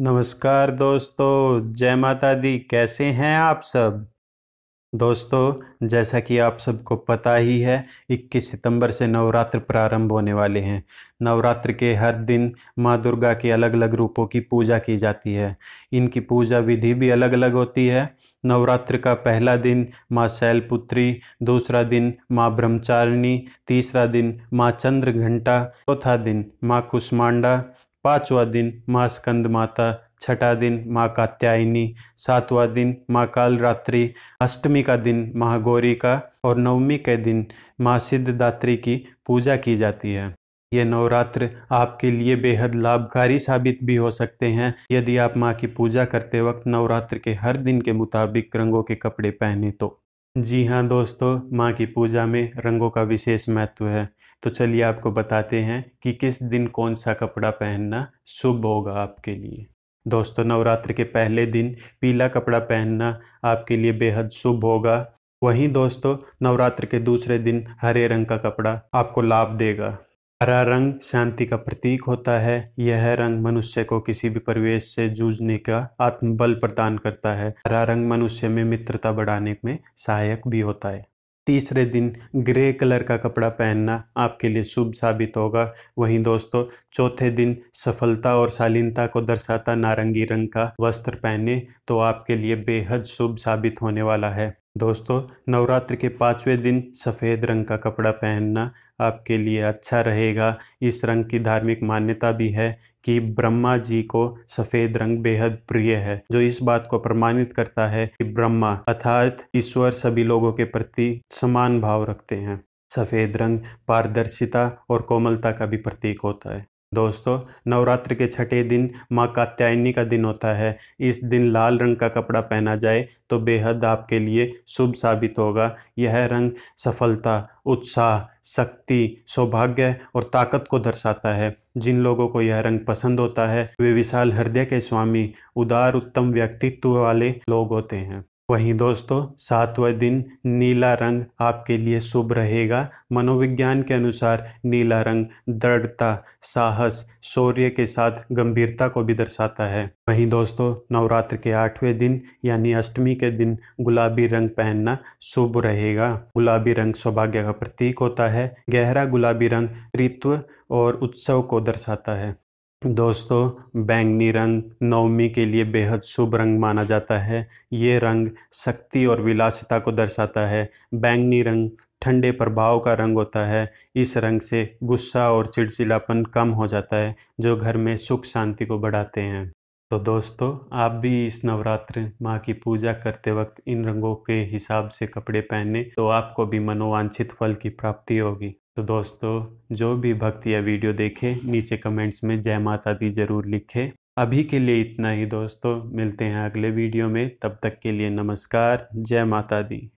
नमस्कार दोस्तों जय माता दी कैसे हैं आप सब दोस्तों जैसा कि आप सबको पता ही है 21 सितंबर से नवरात्र प्रारंभ होने वाले हैं नवरात्र के हर दिन माँ दुर्गा के अलग अलग रूपों की पूजा की जाती है इनकी पूजा विधि भी अलग अलग होती है नवरात्र का पहला दिन माँ शैलपुत्री दूसरा दिन माँ ब्रह्मचारिणी तीसरा दिन माँ चंद्र घंटा चौथा दिन माँ कुष्मांडा पांचवा दिन माँ स्कंद माता छठा दिन माँ कात्यायनी सातवां दिन माँ कालरात्रि अष्टमी का दिन महागौरी का और नवमी के दिन माँ सिद्धदात्री की पूजा की जाती है ये नवरात्र आपके लिए बेहद लाभकारी साबित भी हो सकते हैं यदि आप माँ की पूजा करते वक्त नवरात्र के हर दिन के मुताबिक रंगों के कपड़े पहने तो जी हाँ दोस्तों माँ की पूजा में रंगों का विशेष महत्व है तो चलिए आपको बताते हैं कि किस दिन कौन सा कपड़ा पहनना शुभ होगा आपके लिए दोस्तों नवरात्र के पहले दिन पीला कपड़ा पहनना आपके लिए बेहद शुभ होगा वहीं दोस्तों नवरात्र के दूसरे दिन हरे रंग का कपड़ा आपको लाभ देगा हरा रंग शांति का प्रतीक होता है यह रंग मनुष्य को किसी भी परिवेश से जूझने का आत्मबल प्रदान करता है हरा रंग मनुष्य में मित्रता बढ़ाने में सहायक भी होता है तीसरे दिन ग्रे कलर का कपड़ा पहनना आपके लिए शुभ साबित होगा वहीं दोस्तों चौथे दिन सफलता और शालीनता को दर्शाता नारंगी रंग का वस्त्र पहने तो आपके लिए बेहद शुभ साबित होने वाला है दोस्तों नवरात्र के पाँचवें दिन सफ़ेद रंग का कपड़ा पहनना आपके लिए अच्छा रहेगा इस रंग की धार्मिक मान्यता भी है कि ब्रह्मा जी को सफ़ेद रंग बेहद प्रिय है जो इस बात को प्रमाणित करता है कि ब्रह्मा अर्थात ईश्वर सभी लोगों के प्रति समान भाव रखते हैं सफ़ेद रंग पारदर्शिता और कोमलता का भी प्रतीक होता है दोस्तों नवरात्र के छठे दिन माँ कात्यायनी का दिन होता है इस दिन लाल रंग का कपड़ा पहना जाए तो बेहद आपके लिए शुभ साबित होगा यह रंग सफलता उत्साह शक्ति सौभाग्य और ताकत को दर्शाता है जिन लोगों को यह रंग पसंद होता है वे विशाल हृदय के स्वामी उदार उत्तम व्यक्तित्व वाले लोग होते हैं वहीं दोस्तों सातवें दिन नीला रंग आपके लिए शुभ रहेगा मनोविज्ञान के अनुसार नीला रंग दृढ़ता साहस शौर्य के साथ गंभीरता को भी दर्शाता है वहीं दोस्तों नवरात्र के आठवें दिन यानी अष्टमी के दिन गुलाबी रंग पहनना शुभ रहेगा गुलाबी रंग सौभाग्य का प्रतीक होता है गहरा गुलाबी रंग ऋत्व और उत्सव को दर्शाता है दोस्तों बैंगनी रंग नवमी के लिए बेहद शुभ रंग माना जाता है ये रंग शक्ति और विलासिता को दर्शाता है बैंगनी रंग ठंडे प्रभाव का रंग होता है इस रंग से गुस्सा और चिड़चिड़ापन कम हो जाता है जो घर में सुख शांति को बढ़ाते हैं तो दोस्तों आप भी इस नवरात्र माँ की पूजा करते वक्त इन रंगों के हिसाब से कपड़े पहने तो आपको भी मनोवांछित फल की प्राप्ति होगी तो दोस्तों जो भी भक्त यह वीडियो देखे नीचे कमेंट्स में जय माता दी जरूर लिखे अभी के लिए इतना ही दोस्तों मिलते हैं अगले वीडियो में तब तक के लिए नमस्कार जय माता दी